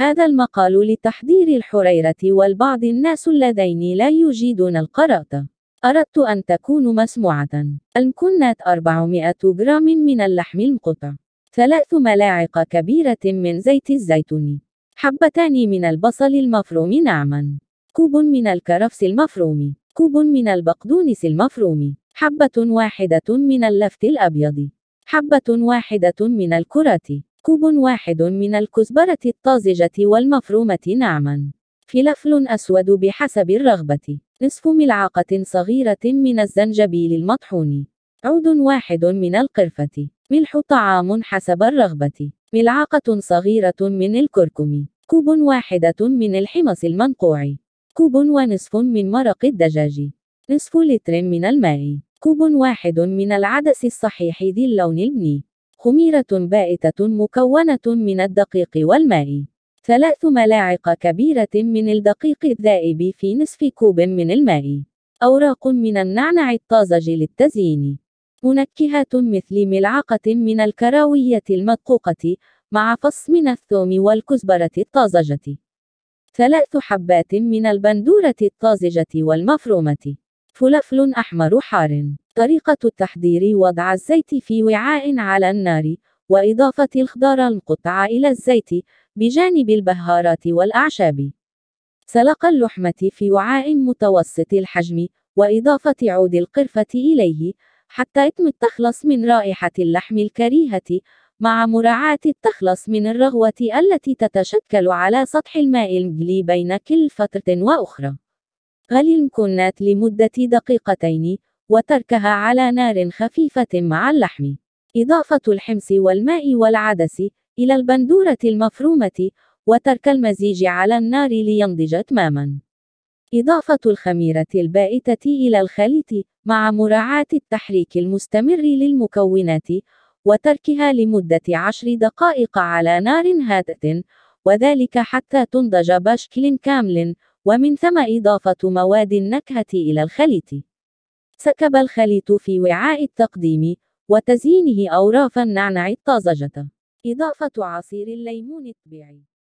هذا المقال لتحضير الحريرة والبعض الناس اللذين لا يجيدون القراءة. أردت أن تكون مسموعة. المكنات 400 جرام من اللحم المقطع. ثلاث ملاعق كبيرة من زيت الزيتون. حبتان من البصل المفروم ناعما. كوب من الكرفس المفروم. كوب من البقدونس المفروم. حبة واحدة من اللفت الأبيض. حبة واحدة من الكرات. كوب واحد من الكزبرة الطازجة والمفرومة ناعما. فلفل أسود بحسب الرغبة. نصف ملعقة صغيرة من الزنجبيل المطحون. عود واحد من القرفة. ملح طعام حسب الرغبة. ملعقة صغيرة من الكركم. كوب واحدة من الحمص المنقوع. كوب ونصف من مرق الدجاج. نصف لتر من الماء. كوب واحد من العدس الصحيح ذي اللون البني. خميرة بائتة مكونة من الدقيق والماء. ثلاث ملاعق كبيرة من الدقيق الذائب في نصف كوب من الماء. أوراق من النعنع الطازج للتزيين. منكهات مثل ملعقة من الكراوية المدقوقة مع فص من الثوم والكزبرة الطازجة. ثلاث حبات من البندورة الطازجة والمفرومة. فلفل أحمر حار. طريقة التحضير وضع الزيت في وعاء على النار وإضافة الخضار القطع إلى الزيت بجانب البهارات والأعشاب سلق اللحمة في وعاء متوسط الحجم وإضافة عود القرفة إليه حتى يتم التخلص من رائحة اللحم الكريهة مع مراعاة التخلص من الرغوة التي تتشكل على سطح الماء المغلي بين كل فترة وأخرى. غلي المكونات لمدة دقيقتين وتركها على نار خفيفة مع اللحم. إضافة الحمص والماء والعدس إلى البندورة المفرومة وترك المزيج على النار لينضج تماما. إضافة الخميرة البائتة إلى الخليط مع مراعاة التحريك المستمر للمكونات وتركها لمدة عشر دقائق على نار هادئة وذلك حتى تنضج بشكل كامل ومن ثم إضافة مواد النكهة إلى الخليط. سكب الخليط في وعاء التقديم وتزيينه أوراف النعناع الطازجة إضافة عصير الليمون الطبيعي